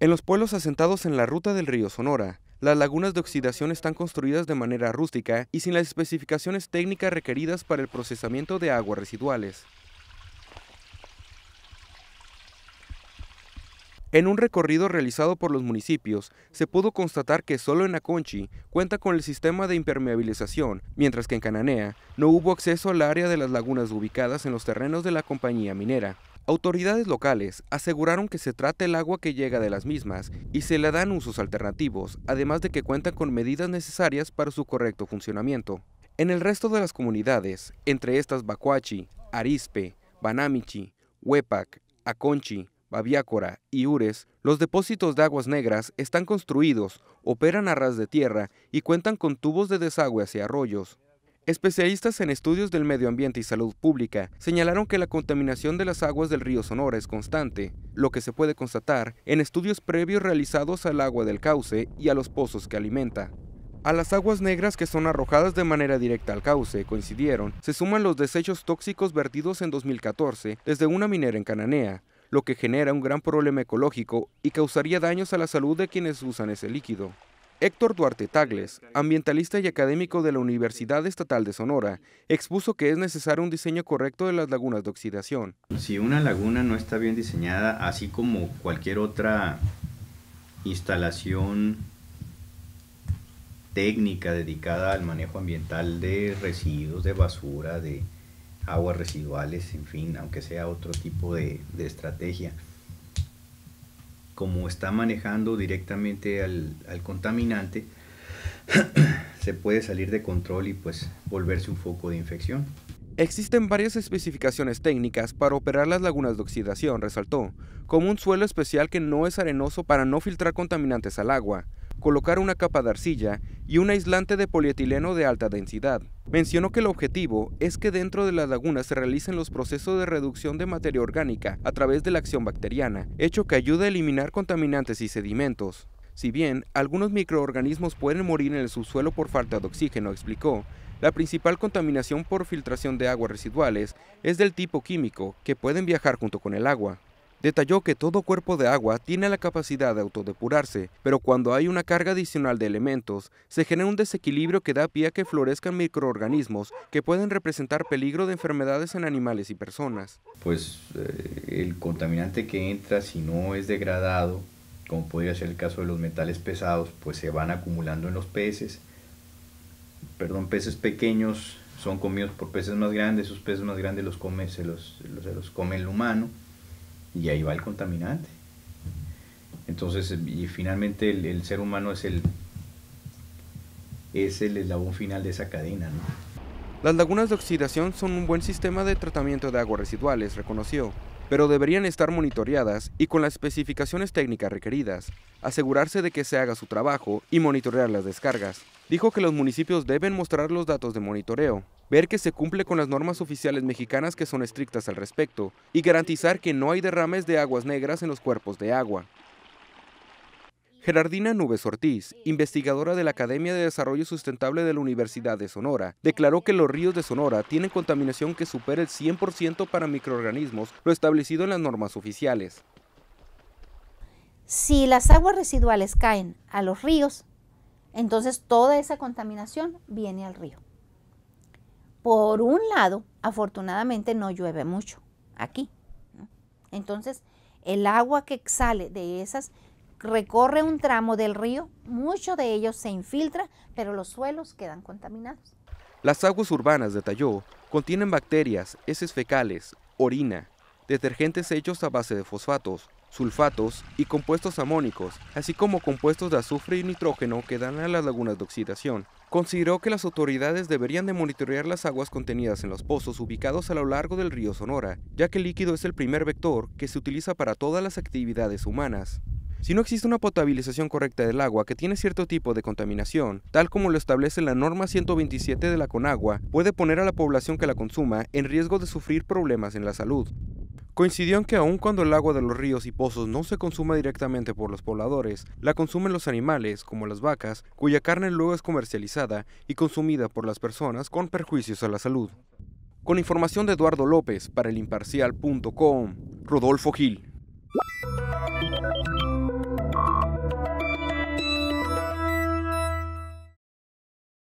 En los pueblos asentados en la ruta del río Sonora, las lagunas de oxidación están construidas de manera rústica y sin las especificaciones técnicas requeridas para el procesamiento de aguas residuales. En un recorrido realizado por los municipios, se pudo constatar que solo en Aconchi cuenta con el sistema de impermeabilización, mientras que en Cananea no hubo acceso al área de las lagunas ubicadas en los terrenos de la compañía minera. Autoridades locales aseguraron que se trata el agua que llega de las mismas y se le dan usos alternativos, además de que cuentan con medidas necesarias para su correcto funcionamiento. En el resto de las comunidades, entre estas Bacuachi, Arispe, Banamichi, Huepac, Aconchi, Babiácora y Ures, los depósitos de aguas negras están construidos, operan a ras de tierra y cuentan con tubos de desagüe hacia arroyos. Especialistas en estudios del medio ambiente y salud pública señalaron que la contaminación de las aguas del río Sonora es constante, lo que se puede constatar en estudios previos realizados al agua del cauce y a los pozos que alimenta. A las aguas negras que son arrojadas de manera directa al cauce, coincidieron, se suman los desechos tóxicos vertidos en 2014 desde una minera en Cananea, lo que genera un gran problema ecológico y causaría daños a la salud de quienes usan ese líquido. Héctor Duarte Tagles, ambientalista y académico de la Universidad Estatal de Sonora, expuso que es necesario un diseño correcto de las lagunas de oxidación. Si una laguna no está bien diseñada, así como cualquier otra instalación técnica dedicada al manejo ambiental de residuos, de basura, de aguas residuales, en fin, aunque sea otro tipo de, de estrategia, como está manejando directamente al, al contaminante, se puede salir de control y pues volverse un foco de infección. Existen varias especificaciones técnicas para operar las lagunas de oxidación, resaltó, como un suelo especial que no es arenoso para no filtrar contaminantes al agua, colocar una capa de arcilla y un aislante de polietileno de alta densidad. Mencionó que el objetivo es que dentro de la laguna se realicen los procesos de reducción de materia orgánica a través de la acción bacteriana, hecho que ayuda a eliminar contaminantes y sedimentos. Si bien algunos microorganismos pueden morir en el subsuelo por falta de oxígeno, explicó, la principal contaminación por filtración de aguas residuales es del tipo químico, que pueden viajar junto con el agua. Detalló que todo cuerpo de agua tiene la capacidad de autodepurarse, pero cuando hay una carga adicional de elementos, se genera un desequilibrio que da pie a que florezcan microorganismos que pueden representar peligro de enfermedades en animales y personas. Pues eh, el contaminante que entra, si no es degradado, como podría ser el caso de los metales pesados, pues se van acumulando en los peces. Perdón, peces pequeños son comidos por peces más grandes, esos peces más grandes los come, se, los, se los come el humano y ahí va el contaminante. Entonces, em, y finalmente el, ser humano es el, es el eslabón final de esa cadena. Las lagunas de oxidación son un buen sistema de tratamiento de aguas residuales, reconoció, pero deberían estar monitoreadas y con las especificaciones técnicas requeridas, asegurarse de que se haga su trabajo y monitorear las descargas. Dijo que los municipios deben mostrar los datos de monitoreo ver que se cumple con las normas oficiales mexicanas que son estrictas al respecto y garantizar que no hay derrames de aguas negras en los cuerpos de agua. Gerardina Nubes Ortiz, investigadora de la Academia de Desarrollo Sustentable de la Universidad de Sonora, declaró que los ríos de Sonora tienen contaminación que supera el 100% para microorganismos, lo establecido en las normas oficiales. Si las aguas residuales caen a los ríos, entonces toda esa contaminación viene al río. Por un lado, afortunadamente no llueve mucho aquí. Entonces, el agua que sale de esas recorre un tramo del río, mucho de ellos se infiltra, pero los suelos quedan contaminados. Las aguas urbanas de Talló contienen bacterias, heces fecales, orina, detergentes hechos a base de fosfatos, sulfatos y compuestos amónicos, así como compuestos de azufre y nitrógeno que dan a las lagunas de oxidación. Consideró que las autoridades deberían de monitorear las aguas contenidas en los pozos ubicados a lo largo del río Sonora, ya que el líquido es el primer vector que se utiliza para todas las actividades humanas. Si no existe una potabilización correcta del agua que tiene cierto tipo de contaminación, tal como lo establece la norma 127 de la Conagua, puede poner a la población que la consuma en riesgo de sufrir problemas en la salud. Coincidió en que aun cuando el agua de los ríos y pozos no se consume directamente por los pobladores, la consumen los animales, como las vacas, cuya carne luego es comercializada y consumida por las personas con perjuicios a la salud. Con información de Eduardo López para el Rodolfo Gil.